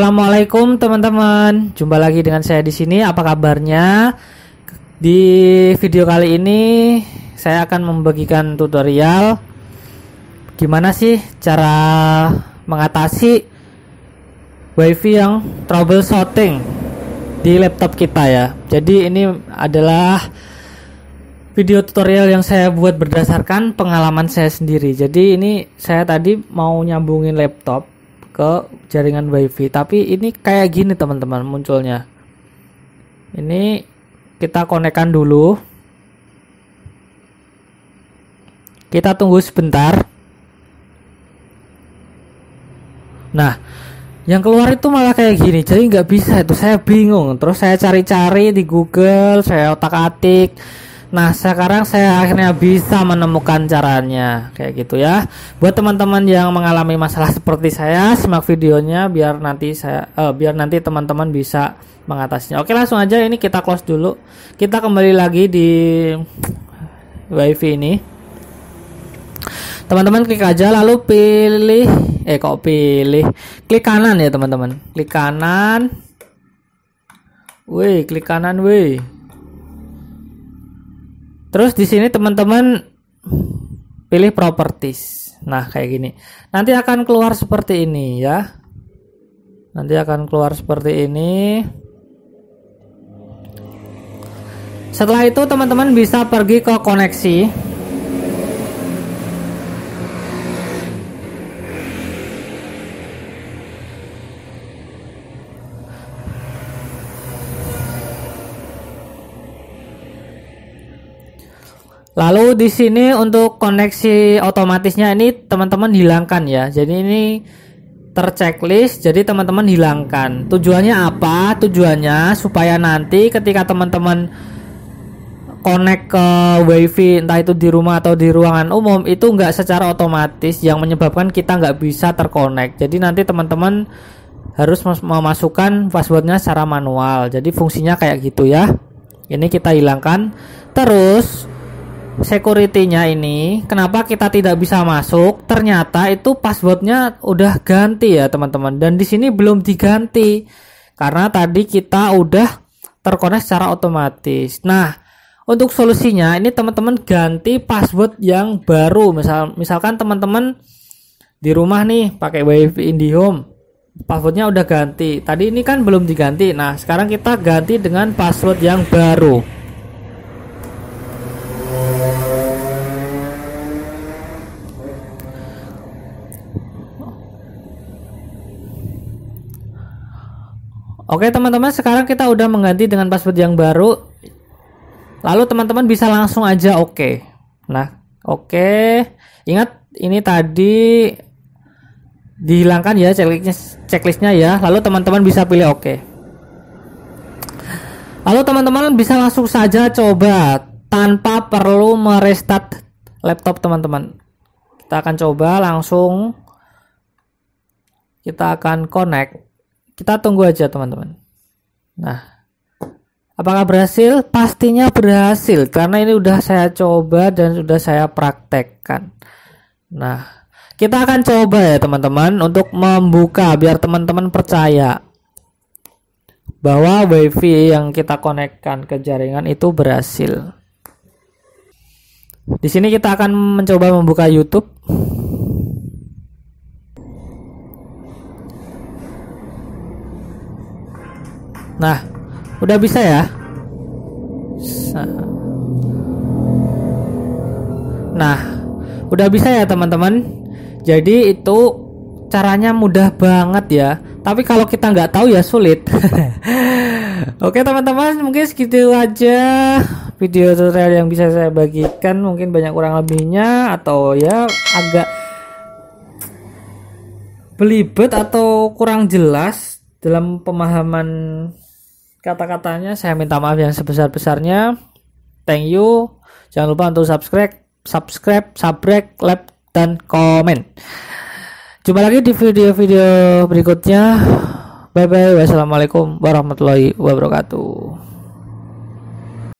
Assalamualaikum teman-teman. Jumpa lagi dengan saya di sini. Apa kabarnya? Di video kali ini saya akan membagikan tutorial gimana sih cara mengatasi wifi yang troubleshooting di laptop kita ya. Jadi ini adalah video tutorial yang saya buat berdasarkan pengalaman saya sendiri. Jadi ini saya tadi mau nyambungin laptop ke jaringan wifi tapi ini kayak gini teman-teman munculnya ini kita konekkan dulu kita tunggu sebentar nah yang keluar itu malah kayak gini jadi nggak bisa itu saya bingung terus saya cari-cari di Google saya otak-atik Nah, sekarang saya akhirnya bisa menemukan caranya, kayak gitu ya. Buat teman-teman yang mengalami masalah seperti saya, simak videonya biar nanti saya uh, biar nanti teman-teman bisa mengatasinya. Oke, langsung aja ini kita close dulu. Kita kembali lagi di WiFi ini. Teman-teman klik aja lalu pilih eh kok pilih? Klik kanan ya, teman-teman. Klik kanan. Wih, klik kanan, wih. Terus di sini teman-teman pilih properties. Nah, kayak gini. Nanti akan keluar seperti ini ya. Nanti akan keluar seperti ini. Setelah itu teman-teman bisa pergi ke koneksi. Lalu di sini untuk koneksi otomatisnya ini teman-teman hilangkan ya. Jadi ini terchecklist. Jadi teman-teman hilangkan. Tujuannya apa? Tujuannya supaya nanti ketika teman-teman connect ke wifi entah itu di rumah atau di ruangan umum itu nggak secara otomatis yang menyebabkan kita nggak bisa terkonek jadi nanti teman-teman harus memasukkan passwordnya secara manual jadi fungsinya kayak gitu ya ini kita hilangkan terus security-nya ini kenapa kita tidak bisa masuk ternyata itu passwordnya udah ganti ya teman-teman dan di sini belum diganti karena tadi kita udah terkoneksi secara otomatis nah untuk solusinya ini teman-teman ganti password yang baru misal misalkan teman-teman di rumah nih pakai wifi IndiHome passwordnya udah ganti tadi ini kan belum diganti nah sekarang kita ganti dengan password yang baru Oke teman-teman sekarang kita udah mengganti dengan password yang baru. Lalu teman-teman bisa langsung aja oke. Okay. Nah oke. Okay. Ingat ini tadi dihilangkan ya checklistnya, checklistnya ya. Lalu teman-teman bisa pilih oke. Okay. Lalu teman-teman bisa langsung saja coba tanpa perlu merestart laptop teman-teman. Kita akan coba langsung kita akan connect kita tunggu aja teman-teman. Nah, apakah berhasil? Pastinya berhasil karena ini udah saya coba dan sudah saya praktekkan. Nah, kita akan coba ya teman-teman untuk membuka biar teman-teman percaya bahwa WiFi yang kita konekkan ke jaringan itu berhasil. Di sini kita akan mencoba membuka YouTube. Nah, udah bisa ya. Nah, udah bisa ya teman-teman. Jadi itu caranya mudah banget ya. Tapi kalau kita nggak tahu ya sulit. Oke teman-teman, mungkin segitu aja video tutorial yang bisa saya bagikan. Mungkin banyak kurang lebihnya atau ya agak belibet atau kurang jelas dalam pemahaman kata-katanya saya minta maaf yang sebesar-besarnya thank you jangan lupa untuk subscribe subscribe subscribe, like dan komen jumpa lagi di video-video berikutnya bye bye wassalamualaikum warahmatullahi wabarakatuh